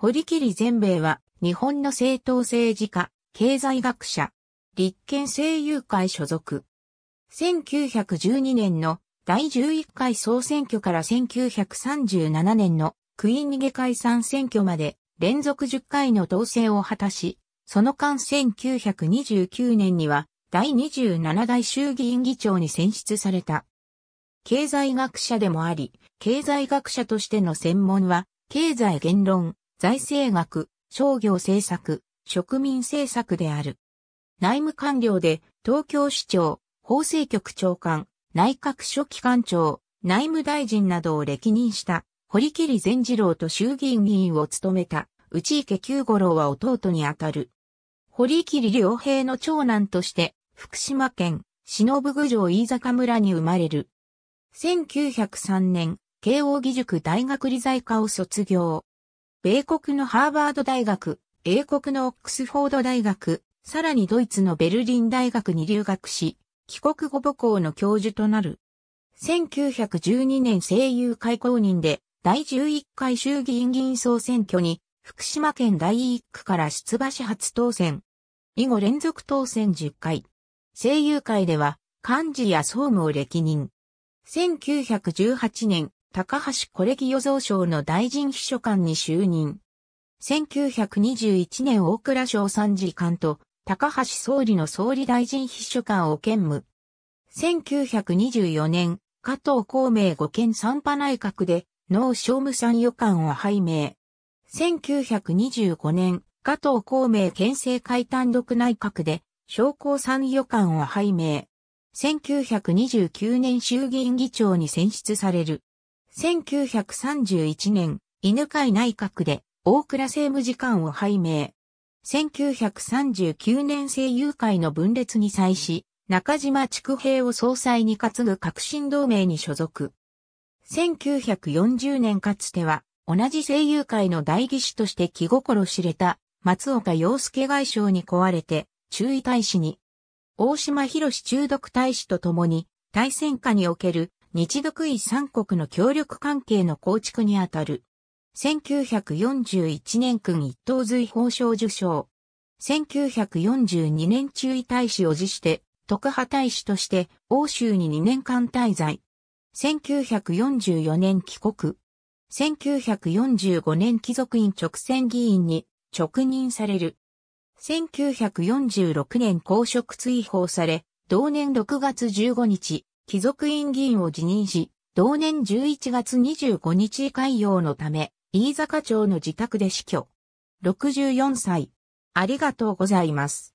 堀切全米は、日本の政党政治家、経済学者、立憲政友会所属。1912年の第11回総選挙から1937年のクイーン逃げ解散選挙まで連続10回の当選を果たし、その間1929年には第27代衆議院議長に選出された。経済学者でもあり、経済学者としての専門は、経済言論、財政学、商業政策、植民政策である。内務官僚で、東京市長、法制局長官、内閣書記官長、内務大臣などを歴任した、堀切善次郎と衆議院議員を務めた、内池九五郎は弟にあたる。堀切良平の長男として、福島県、忍郡城飯坂村に生まれる。1903年、慶応義塾大学理財科を卒業。米国のハーバード大学、英国のオックスフォード大学、さらにドイツのベルリン大学に留学し、帰国後母校の教授となる。1912年声優会公認で第11回衆議院議員総選挙に福島県第1区から出馬し初当選。以後連続当選10回。声優会では幹事や総務を歴任。1918年高橋コレギ与蔵省の大臣秘書官に就任。1921年大倉省参事官と高橋総理の総理大臣秘書官を兼務。1924年、加藤孔明五県三派内閣で農商務参与官を拝命。1925年、加藤孔明県政会単独内閣で商工参与官を拝命。1929年衆議院議長に選出される。1931年、犬飼内閣で大倉政務次官を拝命。1939年政友会の分裂に際し、中島畜平を総裁に担ぐ革新同盟に所属。1940年かつては、同じ政友会の代議士として気心知れた松岡洋介外相に壊れて、注意大使に、大島博士中毒大使と共に、大戦下における日独伊三国の協力関係の構築にあたる。1941年君一等随法賞受賞。1942年中尉大使を辞して、特派大使として欧州に2年間滞在。1944年帰国。1945年貴族院直選議員に直任される。1946年公職追放され、同年6月15日、貴族院議員を辞任し、同年11月25日開業のため、飯坂町の自宅で死去。64歳。ありがとうございます。